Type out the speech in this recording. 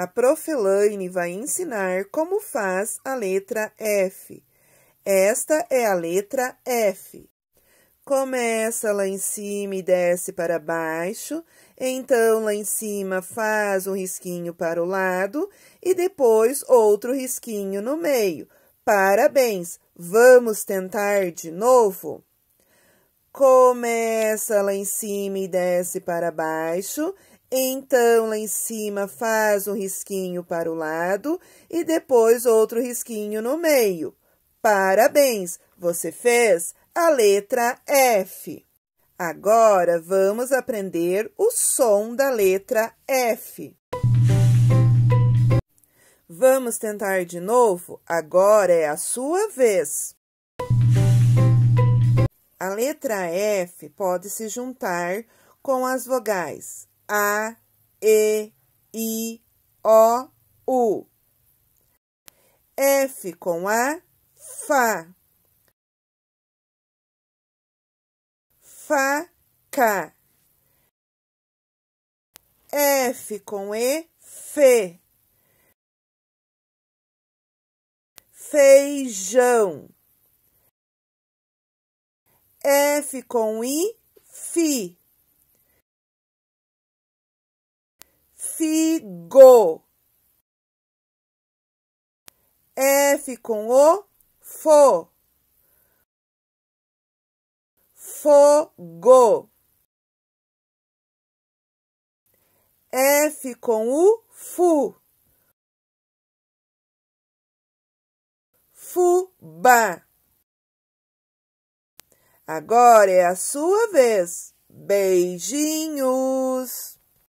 A Profilaine vai ensinar como faz a letra F. Esta é a letra F. Começa lá em cima e desce para baixo, então lá em cima faz um risquinho para o lado e depois outro risquinho no meio. Parabéns! Vamos tentar de novo? Começa lá em cima e desce para baixo, então, lá em cima, faz um risquinho para o lado e depois outro risquinho no meio. Parabéns! Você fez a letra F. Agora vamos aprender o som da letra F. Vamos tentar de novo? Agora é a sua vez. A letra F pode se juntar com as vogais a, E, I, O, U. F com A, Fá. Faca. F com E, Fê. Feijão. F com I, Fi. figo. F com o fo. Fogo. F com o fu. Fubá. Agora é a sua vez. Beijinhos!